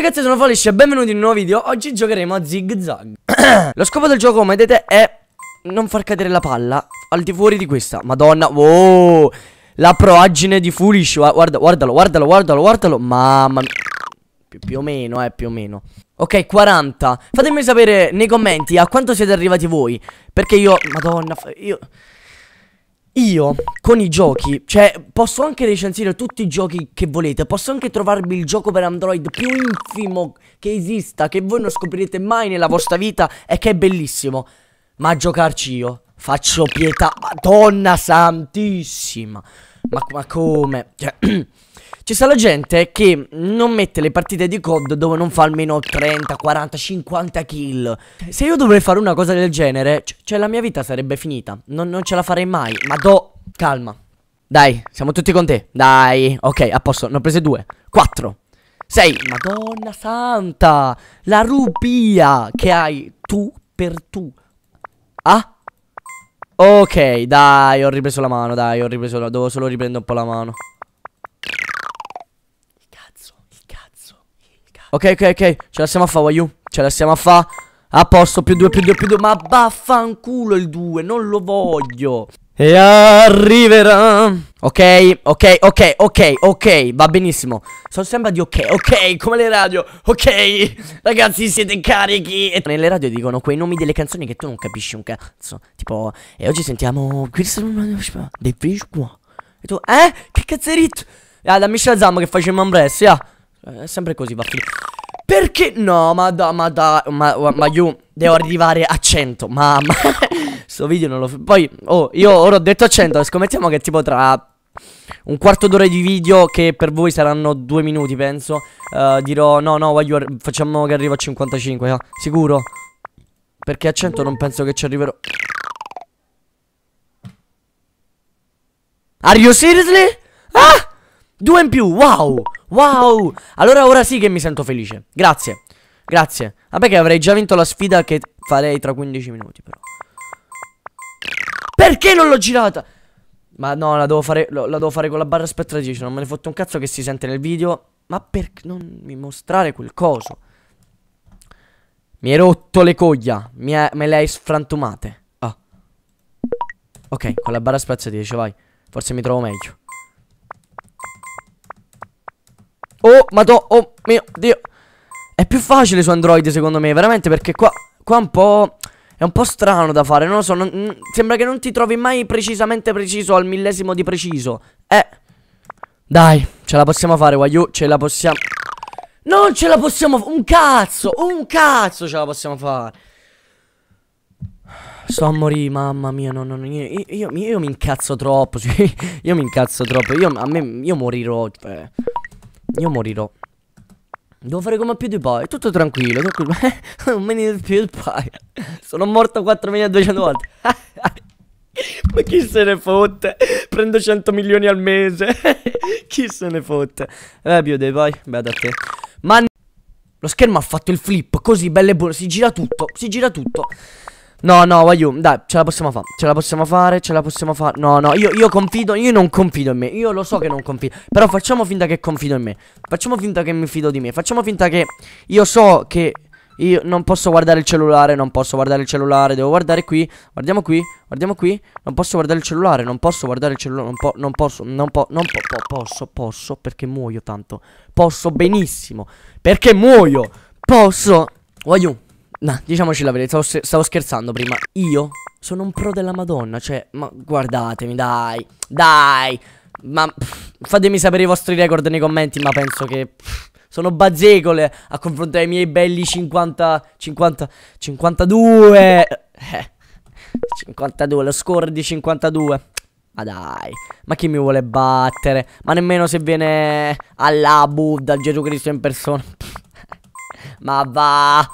ragazzi sono Folish e benvenuti in un nuovo video Oggi giocheremo a Zig Zag Lo scopo del gioco come vedete è non far cadere la palla al di fuori di questa Madonna, wow La proaggine di Foolish Guarda, guardalo, guardalo, guardalo, guardalo Mamma mia Pi più, o meno, eh, più o meno Ok, 40 Fatemi sapere nei commenti a quanto siete arrivati voi Perché io, madonna, io... Io con i giochi, cioè posso anche recensire tutti i giochi che volete, posso anche trovarvi il gioco per Android più infimo che esista, che voi non scoprirete mai nella vostra vita e che è bellissimo, ma a giocarci io faccio pietà, madonna santissima, ma, ma come? Cioè, Ci sta la gente che non mette le partite di COD dove non fa almeno 30, 40, 50 kill. Se io dovrei fare una cosa del genere, cioè la mia vita sarebbe finita. Non, non ce la farei mai. Ma do... Calma. Dai, siamo tutti con te. Dai. Ok, a posto. Ne ho prese due. Quattro. Sei. Madonna santa. La rupia che hai tu per tu. Ah? Ok, dai, ho ripreso la mano, dai, ho ripreso la... Devo solo riprendere un po' la mano. Ok, ok, ok. Ce la siamo a fa, Wayu. Ce la siamo a fa. A posto, più due, più due, più due. Ma vaffanculo il due. non lo voglio. E arriverà. Ok, ok, ok, ok, ok, va benissimo. Sono sempre di ok, ok, come le radio. Ok, ragazzi, siete carichi. E nelle radio dicono quei nomi delle canzoni che tu non capisci un cazzo. Tipo, e oggi sentiamo. Dei Prince E tu, eh? Che cazzo è ritto? Ah, da Michel Zam che faceva un bresso, yeah. È eh, sempre così, vaffanculo. Perché? No, ma da, ma da, ma, ma io devo arrivare a 100, mamma. ma sto video non lo... Poi, oh, io ora ho detto 100, scommettiamo che tipo tra un quarto d'ora di video che per voi saranno due minuti, penso, uh, dirò, no, no, voglio, facciamo che arrivo a 55, eh? Ah, sicuro? Perché a 100 non penso che ci arriverò. Are you seriously? Ah! Due in più, wow! Wow! Allora ora sì che mi sento felice. Grazie. Grazie. Vabbè che avrei già vinto la sfida che farei tra 15 minuti però. Perché non l'ho girata? Ma no, la devo fare, la devo fare con la barra aspettatrice. Non me ne fotte un cazzo che si sente nel video. Ma per non mi mostrare quel coso? Mi hai rotto le coglia. È, me le hai sfrantumate. Ah. Ok, con la barra spazzatrice, vai. Forse mi trovo meglio. Oh, madò, oh mio Dio. È più facile su Android secondo me, veramente, perché qua, qua un po'... È un po' strano da fare, non lo so, non, sembra che non ti trovi mai precisamente preciso al millesimo di preciso. Eh. Dai, ce la possiamo fare, Wayu, ce la possiamo... Non ce la possiamo un cazzo, un cazzo ce la possiamo fare. Sto a morire, mamma mia, no, no, no, io, io, io, io mi incazzo troppo, io mi incazzo troppo, io, a me, io morirò, cioè... Io morirò. Devo fare come a PewDiePie. Tutto tranquillo. non me ne PewDiePie. Sono morto 4200 volte. Ma chi se ne fotte? Prendo 100 milioni al mese. chi se ne fotte? Eh, PewDiePie, beh, da te. Ma... Lo schermo ha fatto il flip, così bello e buono si gira tutto, si gira tutto. No, no, Wayu, dai, ce la possiamo fare, ce la possiamo fare, ce la possiamo fare No, no, io, io, confido, io non confido in me, io lo so che non confido Però facciamo finta che confido in me Facciamo finta che mi fido di me, facciamo finta che io so che io non posso guardare il cellulare, non posso guardare il cellulare Devo guardare qui, guardiamo qui, guardiamo qui Non posso guardare il cellulare, non posso guardare il cellulare Non, po non posso, non, posso non po posso, posso perché muoio tanto Posso benissimo, perché muoio Posso, Wayu Nah, diciamoci la verità, stavo, stavo scherzando prima. Io sono un pro della madonna, cioè, ma guardatemi, dai, dai. Ma pff, fatemi sapere i vostri record nei commenti, ma penso che... Pff, sono bazzecole a confronto ai miei belli 50... 50... 52... Eh, 52, lo score di 52. Ma dai, ma chi mi vuole battere? Ma nemmeno se viene alla Buddha, Gesù Cristo in persona. ma va...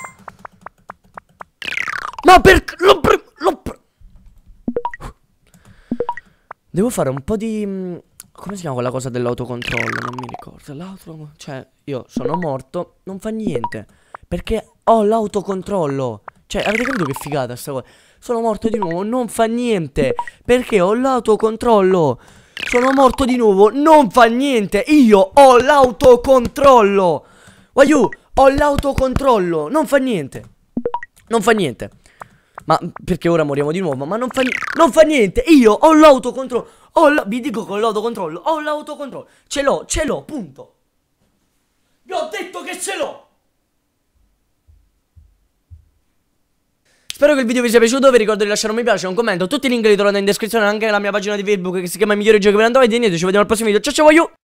Ma perché? L'ho pre... L'ho pre... Devo fare un po' di... Mm, come si chiama quella cosa dell'autocontrollo? Non mi ricordo. L'auto... Cioè, io sono morto, non fa niente. Perché ho l'autocontrollo. Cioè, avete capito che figata sta cosa? Sono morto di nuovo, non fa niente. Perché ho l'autocontrollo. Sono morto di nuovo, non fa niente. Io ho l'autocontrollo. Wayu, ho l'autocontrollo. Non fa niente. Non fa niente. Ma perché ora moriamo di nuovo? Ma non fa, non fa niente. Io ho l'autocontrollo. Vi dico con l'autocontrollo. Ho l'autocontrollo. Ce l'ho, ce l'ho, punto. Vi ho detto che ce l'ho. Spero che il video vi sia piaciuto, vi ricordo di lasciare un mi piace, un commento, tutti i link li trovate in descrizione, anche la mia pagina di Facebook che si chiama Migliori Giochi per Android e niente, ci vediamo al prossimo video, ciao ciao voglio!